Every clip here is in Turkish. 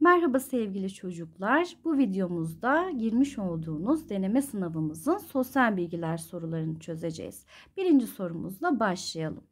Merhaba sevgili çocuklar. Bu videomuzda girmiş olduğunuz deneme sınavımızın sosyal bilgiler sorularını çözeceğiz. Birinci sorumuzla başlayalım.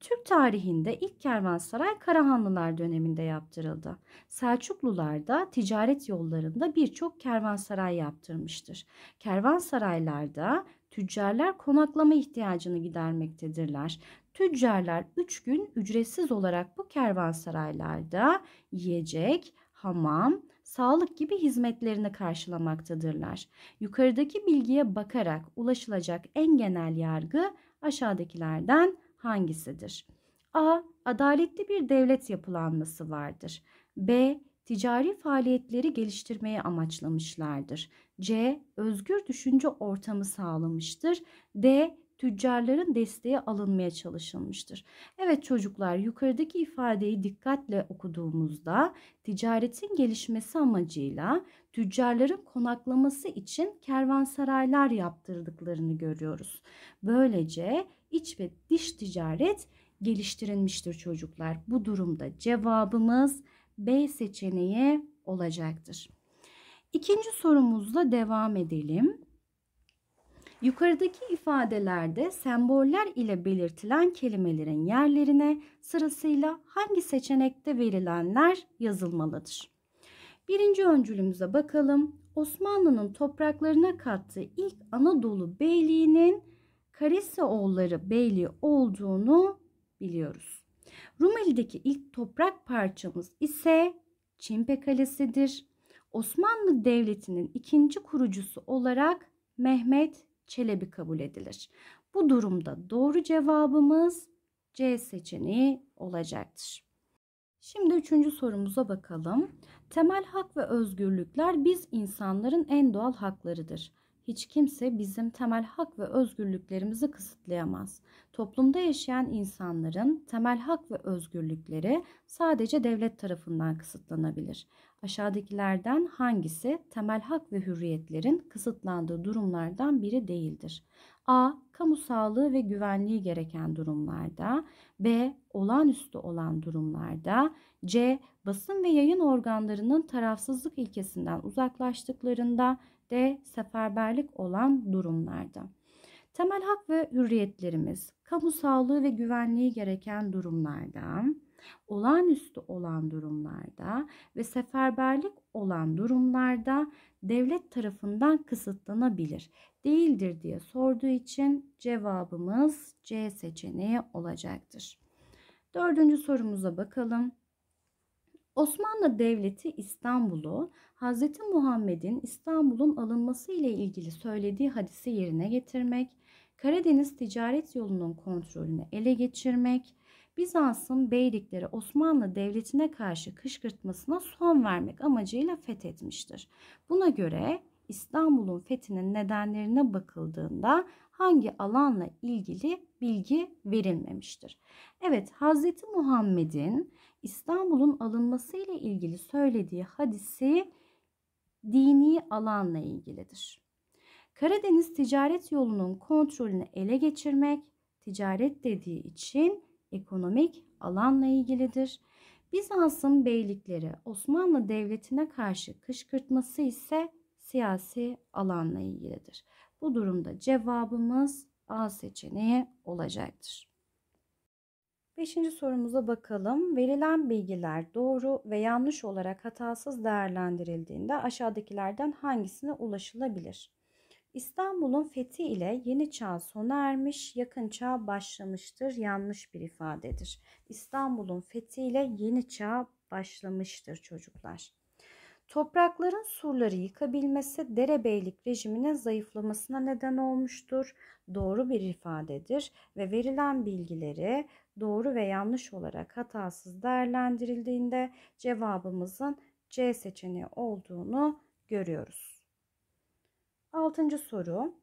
Türk tarihinde ilk kervansaray Karahanlılar döneminde yaptırıldı. Selçuklular da ticaret yollarında birçok kervansaray yaptırmıştır. Kervansaraylarda tüccarlar konaklama ihtiyacını gidermektedirler. Tüccarlar 3 gün ücretsiz olarak bu kervansaraylarda yiyecek, hamam, sağlık gibi hizmetlerini karşılamaktadırlar. Yukarıdaki bilgiye bakarak ulaşılacak en genel yargı aşağıdakilerden hangisidir? A. Adaletli bir devlet yapılanması vardır. B. Ticari faaliyetleri geliştirmeye amaçlamışlardır. C. Özgür düşünce ortamı sağlamıştır. D tüccarların desteği alınmaya çalışılmıştır. Evet çocuklar yukarıdaki ifadeyi dikkatle okuduğumuzda ticaretin gelişmesi amacıyla tüccarların konaklaması için kervansaraylar yaptırdıklarını görüyoruz. Böylece iç ve dış ticaret geliştirilmiştir çocuklar. Bu durumda cevabımız B seçeneği olacaktır. İkinci sorumuzla devam edelim. Yukarıdaki ifadelerde semboller ile belirtilen kelimelerin yerlerine sırasıyla hangi seçenekte verilenler yazılmalıdır? Birinci öncülümüze bakalım. Osmanlı'nın topraklarına kattığı ilk Anadolu Beyliği'nin Kariseoğulları Beyliği olduğunu biliyoruz. Rumeli'deki ilk toprak parçamız ise Çimpe Kalesi'dir. Osmanlı Devleti'nin ikinci kurucusu olarak Mehmet Çelebi kabul edilir. Bu durumda doğru cevabımız C seçeneği olacaktır. Şimdi üçüncü sorumuza bakalım. Temel hak ve özgürlükler biz insanların en doğal haklarıdır. Hiç kimse bizim temel hak ve özgürlüklerimizi kısıtlayamaz. Toplumda yaşayan insanların temel hak ve özgürlükleri sadece devlet tarafından kısıtlanabilir. Aşağıdakilerden hangisi temel hak ve hürriyetlerin kısıtlandığı durumlardan biri değildir? A. Kamu sağlığı ve güvenliği gereken durumlarda. B. Olağanüstü olan durumlarda. C. Basın ve yayın organlarının tarafsızlık ilkesinden uzaklaştıklarında. D. Seferberlik olan durumlarda. Temel hak ve hürriyetlerimiz kamu sağlığı ve güvenliği gereken durumlarda olağanüstü olan durumlarda ve seferberlik olan durumlarda devlet tarafından kısıtlanabilir. Değildir diye sorduğu için cevabımız C seçeneği olacaktır. Dördüncü sorumuza bakalım. Osmanlı Devleti İstanbul'u Hz. Muhammed'in İstanbul'un alınması ile ilgili söylediği hadisi yerine getirmek, Karadeniz ticaret yolunun kontrolünü ele geçirmek, Bizans'ın beylikleri Osmanlı Devleti'ne karşı kışkırtmasına son vermek amacıyla fethetmiştir. Buna göre İstanbul'un fethinin nedenlerine bakıldığında hangi alanla ilgili bilgi verilmemiştir. Evet Hz. Muhammed'in İstanbul'un alınması ile ilgili söylediği hadisi dini alanla ilgilidir. Karadeniz ticaret yolunun kontrolünü ele geçirmek ticaret dediği için ekonomik alanla ilgilidir. Bizans'ın beylikleri Osmanlı Devleti'ne karşı kışkırtması ise siyasi alanla ilgilidir. Bu durumda cevabımız A seçeneği olacaktır. Beşinci sorumuza bakalım. Verilen bilgiler doğru ve yanlış olarak hatasız değerlendirildiğinde aşağıdakilerden hangisine ulaşılabilir? İstanbul'un fethi ile yeni çağ sona ermiş, yakın çağ başlamıştır yanlış bir ifadedir. İstanbul'un fethi ile yeni çağ başlamıştır çocuklar. Toprakların surları yıkabilmesi derebeylik rejiminin zayıflamasına neden olmuştur. Doğru bir ifadedir ve verilen bilgileri doğru ve yanlış olarak hatasız değerlendirildiğinde cevabımızın C seçeneği olduğunu görüyoruz. Altıncı soru.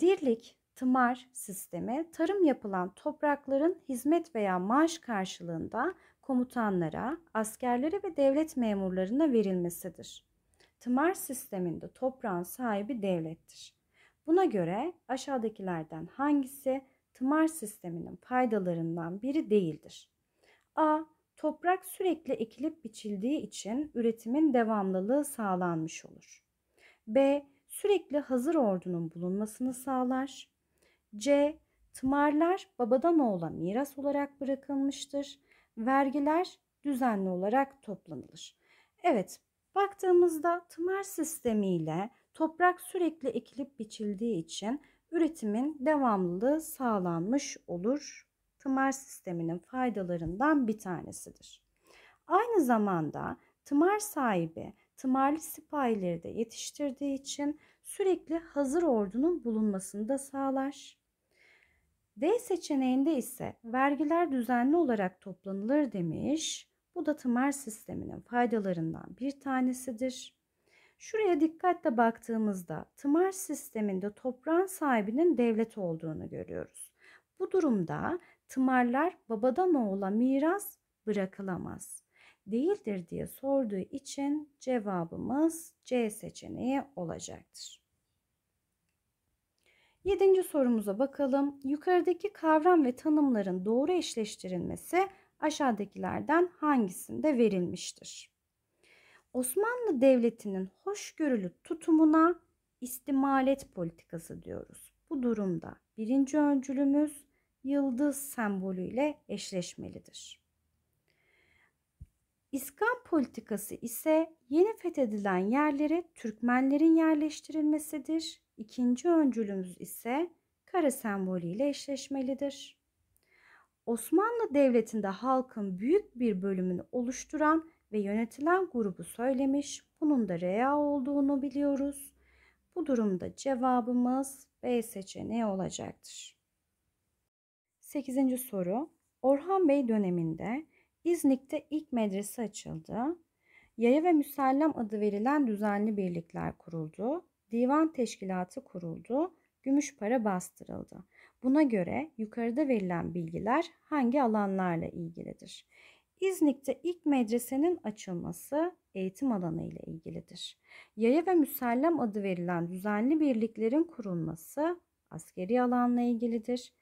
Dirlik tımar sistemi tarım yapılan toprakların hizmet veya maaş karşılığında komutanlara, askerlere ve devlet memurlarına verilmesidir. Tımar sisteminde toprağın sahibi devlettir. Buna göre aşağıdakilerden hangisi tımar sisteminin faydalarından biri değildir? A. Toprak sürekli ekilip biçildiği için üretimin devamlılığı sağlanmış olur. B sürekli hazır ordunun bulunmasını sağlar. C. Tımarlar babadan oğula miras olarak bırakılmıştır. Vergiler düzenli olarak toplanılır. Evet, baktığımızda tımar sistemiyle toprak sürekli ekilip biçildiği için üretimin devamlılığı sağlanmış olur. Tımar sisteminin faydalarından bir tanesidir. Aynı zamanda Tımar sahibi tımarlı sipahileri de yetiştirdiği için sürekli hazır ordunun bulunmasını da sağlar. D seçeneğinde ise vergiler düzenli olarak toplanılır demiş. Bu da tımar sisteminin faydalarından bir tanesidir. Şuraya dikkatle baktığımızda tımar sisteminde toprağın sahibinin devlet olduğunu görüyoruz. Bu durumda tımarlar babadan oğula miras bırakılamaz değildir diye sorduğu için cevabımız C seçeneği olacaktır. Yedinci sorumuza bakalım. Yukarıdaki kavram ve tanımların doğru eşleştirilmesi aşağıdakilerden hangisinde verilmiştir? Osmanlı Devleti'nin hoşgörülü tutumuna istimalet politikası diyoruz. Bu durumda birinci öncülümüz yıldız sembolüyle eşleşmelidir. İskan politikası ise yeni fethedilen yerlere Türkmenlerin yerleştirilmesidir. İkinci öncülümüz ise kara sembolü ile eşleşmelidir. Osmanlı Devleti'nde halkın büyük bir bölümünü oluşturan ve yönetilen grubu söylemiş, bunun da rea olduğunu biliyoruz. Bu durumda cevabımız B seçeneği olacaktır. 8. soru Orhan Bey döneminde İznik'te ilk medrese açıldı. Yaya ve Müsellem adı verilen düzenli birlikler kuruldu. Divan teşkilatı kuruldu. Gümüş para bastırıldı. Buna göre yukarıda verilen bilgiler hangi alanlarla ilgilidir? İznik'te ilk medresenin açılması eğitim alanı ile ilgilidir. Yaya ve Müsellem adı verilen düzenli birliklerin kurulması askeri alanla ilgilidir.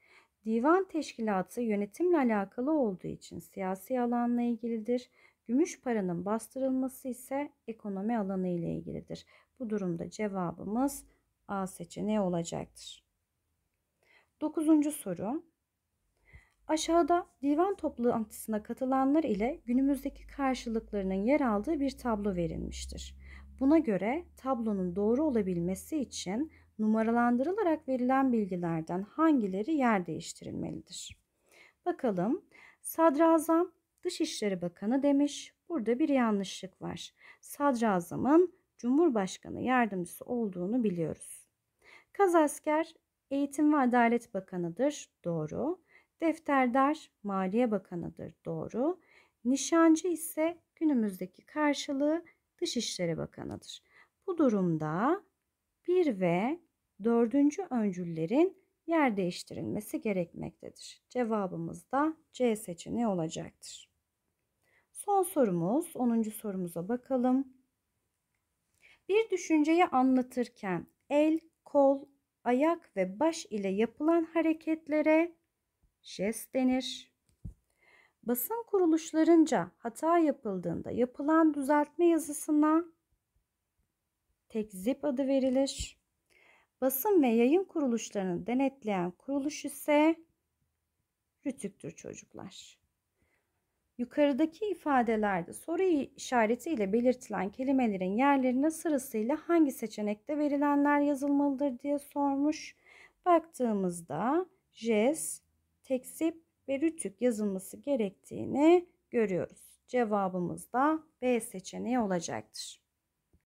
Divan teşkilatı yönetimle alakalı olduğu için siyasi alanla ilgilidir. Gümüş paranın bastırılması ise ekonomi alanı ile ilgilidir. Bu durumda cevabımız A seçeneği olacaktır. Dokuzuncu soru. Aşağıda divan toplantısına katılanlar ile günümüzdeki karşılıklarının yer aldığı bir tablo verilmiştir. Buna göre tablonun doğru olabilmesi için numaralandırılarak verilen bilgilerden hangileri yer değiştirilmelidir? Bakalım. Sadrazam Dışişleri Bakanı demiş. Burada bir yanlışlık var. Sadrazamın Cumhurbaşkanı yardımcısı olduğunu biliyoruz. Kazasker Eğitim ve Adalet Bakanı'dır. Doğru. Defterdar Maliye Bakanı'dır. Doğru. Nişancı ise günümüzdeki karşılığı Dışişleri Bakanı'dır. Bu durumda 1 ve dördüncü öncüllerin yer değiştirilmesi gerekmektedir. Cevabımız da C seçeneği olacaktır. Son sorumuz 10. sorumuza bakalım. Bir düşünceyi anlatırken el, kol, ayak ve baş ile yapılan hareketlere jest denir. Basın kuruluşlarınca hata yapıldığında yapılan düzeltme yazısına tekzip adı verilir. Basın ve yayın kuruluşlarını denetleyen kuruluş ise Rütük'tür çocuklar. Yukarıdaki ifadelerde soru işareti ile belirtilen kelimelerin yerlerine sırasıyla hangi seçenekte verilenler yazılmalıdır diye sormuş. Baktığımızda jest, teksip ve rütük yazılması gerektiğini görüyoruz. Cevabımız da B seçeneği olacaktır.